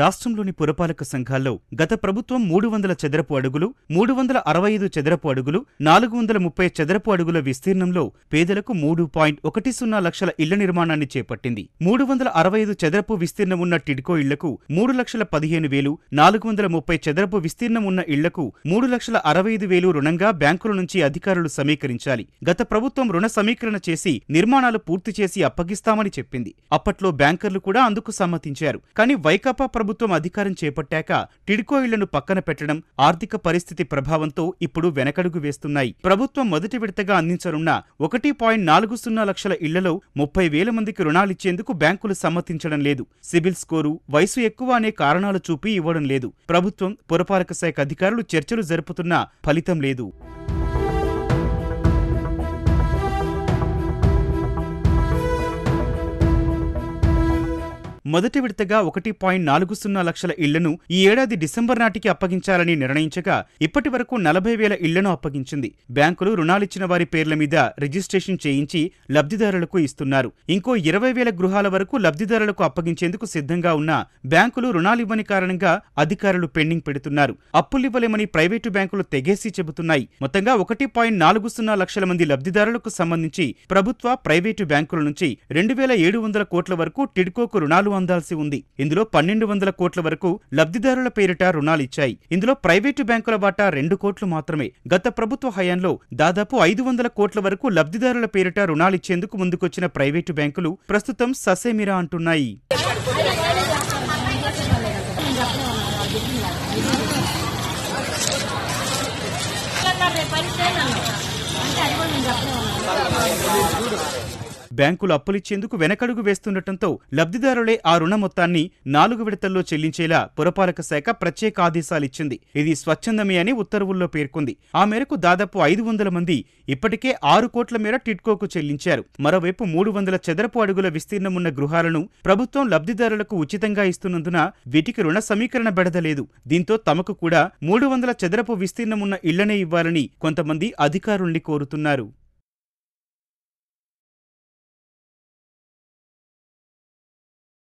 రాష్ట్రంలోని పురపాలక సంఘాల్లో గత ప్రభుత్వం మూడు వందల చదరపు అడుగులు మూడు వందల అరవై ఐదు చదరపు అడుగులు నాలుగు వందల ముప్పై చదరపు అడుగుల విస్తీర్ణంలో పేదలకు మూడు పాయింట్ ఒకటి సున్నా లక్షల ఇళ్ల నిర్మాణాన్ని చేపట్టింది మూడు వందల అరవై ఐదు చదరపు విస్తీర్ణం ఉన్న టిడ్కో ఇళ్లకు మూడు లక్షల పదిహేను వేలు నాలుగు వందల ముప్పై చదరపు విస్తీర్ణం ఉన్న ఇళ్లకు మూడు లక్షల అరవై ఐదు వేలు రుణంగా బ్యాంకుల నుంచి అధికారులు సమీకరించాలి గత ప్రభుత్వం రుణ సమీకరణ చేసి నిర్మాణాలు పూర్తి చేసి అప్పగిస్తామని చెప్పింది అప్పట్లో బ్యాంకర్లు కూడా అందుకు సమ్మతించారు కానీ వైకాపా ప్రభుత్వం అధికారం చేపట్టాక టిడ్కో ఇళ్లను పక్కన పెట్టడం ఆర్థిక పరిస్థితి ప్రభావంతో ఇప్పుడు వెనకడుగు వేస్తున్నాయి ప్రభుత్వం మొదటి విడతగా అందించనున్న ఒకటి పాయింట్ నాలుగు సున్నా లక్షల ఇళ్లలో ముప్పై వేల మందికి రుణాలిచ్చేందుకు బ్యాంకులు సమ్మతించడం లేదు సిబిల్ స్కోరు వయసు ఎక్కువ అనే కారణాలు చూపి ఇవ్వడం లేదు ప్రభుత్వం పురపాలక శాఖ అధికారులు చర్చలు జరుపుతున్నా ఫలితం లేదు మొదటి విడతగా ఒకటి పాయింట్ నాలుగు సున్నా లక్షల ఇళ్లను ఈ ఏడాది డిసెంబర్ నాటికి అప్పగించాలని నిర్ణయించగా ఇప్పటి వరకు నలభై వేల ఇళ్లను అప్పగించింది బ్యాంకులు రుణాలిచ్చిన వారి పేర్ల మీద రిజిస్ట్రేషన్ చేయించి లబ్ధిదారులకు ఇస్తున్నారు ఇంకో ఇరవై వేల గృహాల వరకు లబ్ధిదారులకు అప్పగించేందుకు సిద్ధంగా ఉన్న బ్యాంకులు రుణాలివ్వని కారణంగా అధికారులు పెండింగ్ పెడుతున్నారు అప్పులివ్వలేమని ప్రైవేటు బ్యాంకులు తెగేసి చెబుతున్నాయి మొత్తంగా ఒకటి పాయింట్ నాలుగు సున్నా లక్షల మంది లబ్ధిదారులకు సంబంధించి ప్రభుత్వ ప్రైవేటు బ్యాంకుల నుంచి రెండు వేల ఏడు వందల కోట్ల వరకు టిడ్కోకు రుణాలు అందాల్సి ఉంది ఇందులో పన్నెండు వందల కోట్ల వరకు లబ్ధిదారుల పేరిట రుణాలిచ్చాయి ఇందులో ప్రైవేటు బ్యాంకుల వాటా రెండు కోట్లు మాత్రమే గత ప్రభుత్వ హయాంలో దాదాపు ఐదు వందల కోట్ల వరకు లబ్ధిదారుల పేరిట రుణాలిచ్చేందుకు ముందుకొచ్చిన ప్రైవేటు బ్యాంకులు ప్రస్తుతం ససేమిరా అంటున్నాయి అంటే బ్యాంకులు అప్పులిచ్చేందుకు వెనకడుగు వేస్తుండటంతో లబ్ధిదారులే ఆ రుణ మొత్తాన్ని నాలుగు విడతల్లో చెల్లించేలా పురపాలక శాఖ ప్రత్యేక ఆదేశాలిచ్చింది ఇది స్వచ్ఛందమే అని ఉత్తర్వుల్లో పేర్కొంది ఆ మేరకు దాదాపు ఐదు వందల మంది ఇప్పటికే ఆరు కోట్ల మేర టిట్కోకు చెల్లించారు మరోవైపు మూడు వందల చదరపు అడుగుల విస్తీర్ణమున్న గృహాలను ప్రభుత్వం లబ్ధిదారులకు ఉచితంగా ఇస్తున్నందున వీటికి రుణ సమీకరణ బెడదలేదు దీంతో తమకు కూడా మూడు వందల చదరపు విస్తీర్ణమున్న ఇళ్లనే ఇవ్వాలని కొంతమంది అధికారుల్ని కోరుతున్నారు